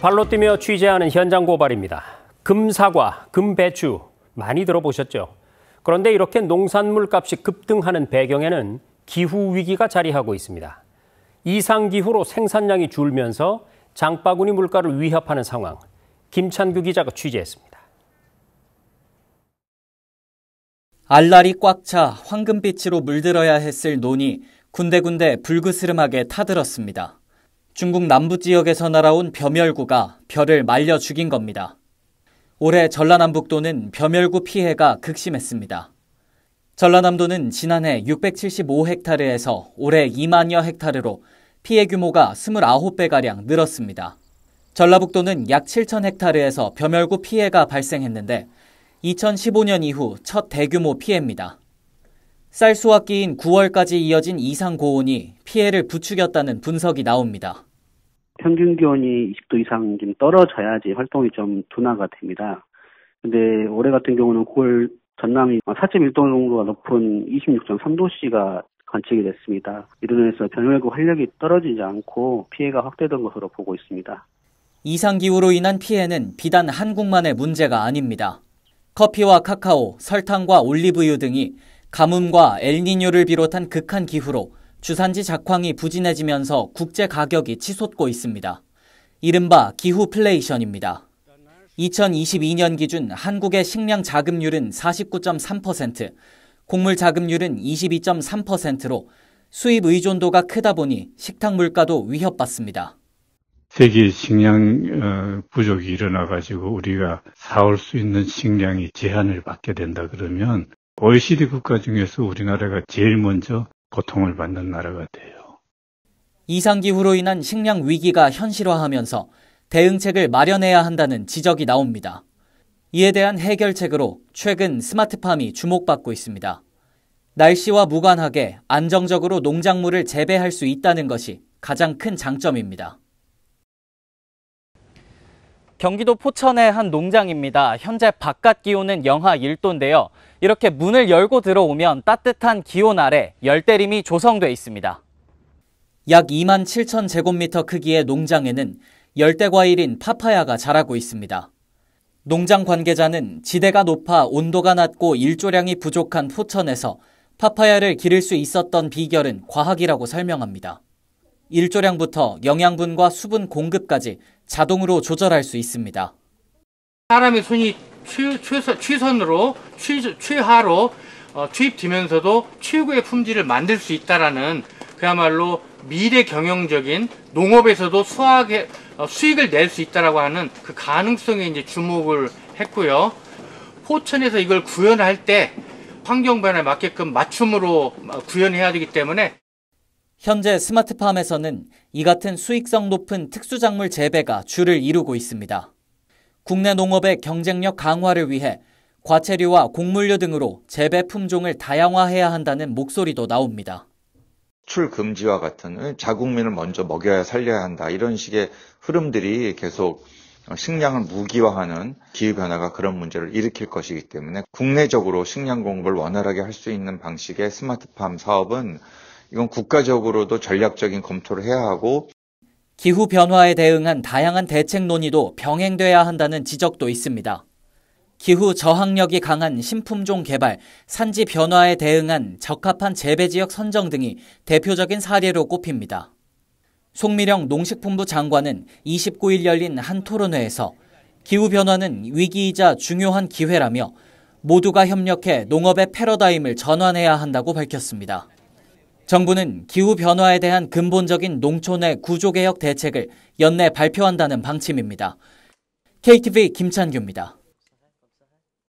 발로 뛰며 취재하는 현장 고발입니다. 금사과, 금배추 많이 들어보셨죠? 그런데 이렇게 농산물 값이 급등하는 배경에는 기후 위기가 자리하고 있습니다. 이상 기후로 생산량이 줄면서 장바구니 물가를 위협하는 상황. 김찬규 기자가 취재했습니다. 알날이 꽉 차 황금빛으로 물들어야 했을 논이 군데군데 불그스름하게 타들었습니다. 중국 남부 지역에서 날아온 벼멸구가 별을 말려 죽인 겁니다. 올해 전라남북도는 벼멸구 피해가 극심했습니다. 전라남도는 지난해 675헥타르에서 올해 2만여 헥타르로 피해 규모가 29배가량 늘었습니다. 전라북도는 약 7천 헥타르에서 벼멸구 피해가 발생했는데 2015년 이후 첫 대규모 피해입니다. 쌀 수확기인 9월까지 이어진 이상 고온이 피해를 부추겼다는 분석이 나옵니다. 평균 기온이 20도 이상 좀 떨어져야지 활동이 좀 둔화가 됩니다. 근데 올해 같은 경우는 9월 전남이 4.1도 정도가 높은 26.3도씨가 관측이 됐습니다. 이로 인해서 변열구 활력이 떨어지지 않고 피해가 확대된 것으로 보고 있습니다. 이상기후로 인한 피해는 비단 한국만의 문제가 아닙니다. 커피와 카카오, 설탕과 올리브유 등이 가뭄과 엘니뇨를 비롯한 극한 기후로 주산지 작황이 부진해지면서 국제 가격이 치솟고 있습니다. 이른바 기후플레이션입니다. 2022년 기준 한국의 식량 자급률은 49.3%, 곡물 자급률은 22.3%로 수입 의존도가 크다 보니 식탁 물가도 위협받습니다. 세계 식량 어, 부족이 일어나 가지고 우리가 사올 수 있는 식량이 제한을 받게 된다 그러면 OECD 국가 중에서 우리나라가 제일 먼저 고통을 받는 나라가 돼요. 이상기후로 인한 식량 위기가 현실화하면서 대응책을 마련해야 한다는 지적이 나옵니다. 이에 대한 해결책으로 최근 스마트팜이 주목받고 있습니다. 날씨와 무관하게 안정적으로 농작물을 재배할 수 있다는 것이 가장 큰 장점입니다. 경기도 포천의 한 농장입니다. 현재 바깥 기온은 영하 1도인데요. 이렇게 문을 열고 들어오면 따뜻한 기온 아래 열대림이 조성돼 있습니다. 약 2만 7천 제곱미터 크기의 농장에는 열대 과일인 파파야가 자라고 있습니다. 농장 관계자는 지대가 높아 온도가 낮고 일조량이 부족한 포천에서 파파야를 기를 수 있었던 비결은 과학이라고 설명합니다. 일조량부터 영양분과 수분 공급까지 자동으로 조절할 수 있습니다. 사람의 손이 최, 취선, 취선으로 최, 취하로 어, 취입되면서도 최고의 품질을 만들 수 있다라는 그야말로 미래 경영적인 농업에서도 수학에, 어, 수익을 낼 수 있다라고 하는 그 가능성에 이제 주목을 했고요. 포천에서 이걸 구현할 때 환경 변화에 맞게끔 맞춤으로 어, 구현해야 되기 때문에 현재 스마트팜에서는 이 같은 수익성 높은 특수작물 재배가 주를 이루고 있습니다. 국내 농업의 경쟁력 강화를 위해 과체류와 곡물류 등으로 재배 품종을 다양화해야 한다는 목소리도 나옵니다. 출 금지와 같은 자국민을 먼저 먹여야 살려야 한다 이런 식의 흐름들이 계속 식량을 무기화하는 기후변화가 그런 문제를 일으킬 것이기 때문에 국내적으로 식량 공급을 원활하게 할 수 있는 방식의 스마트팜 사업은 이건 국가적으로도 전략적인 검토를 해야 하고 기후 변화에 대응한 다양한 대책 논의도 병행돼야 한다는 지적도 있습니다. 기후 저항력이 강한 신품종 개발, 산지 변화에 대응한 적합한 재배 지역 선정 등이 대표적인 사례로 꼽힙니다. 송미령 농식품부 장관은 29일 열린 한 토론회에서 기후변화는 위기이자 중요한 기회라며 모두가 협력해 농업의 패러다임을 전환해야 한다고 밝혔습니다. 정부는 기후변화에 대한 근본적인 농촌의 구조개혁 대책을 연내 발표한다는 방침입니다. KTV 김찬규입니다.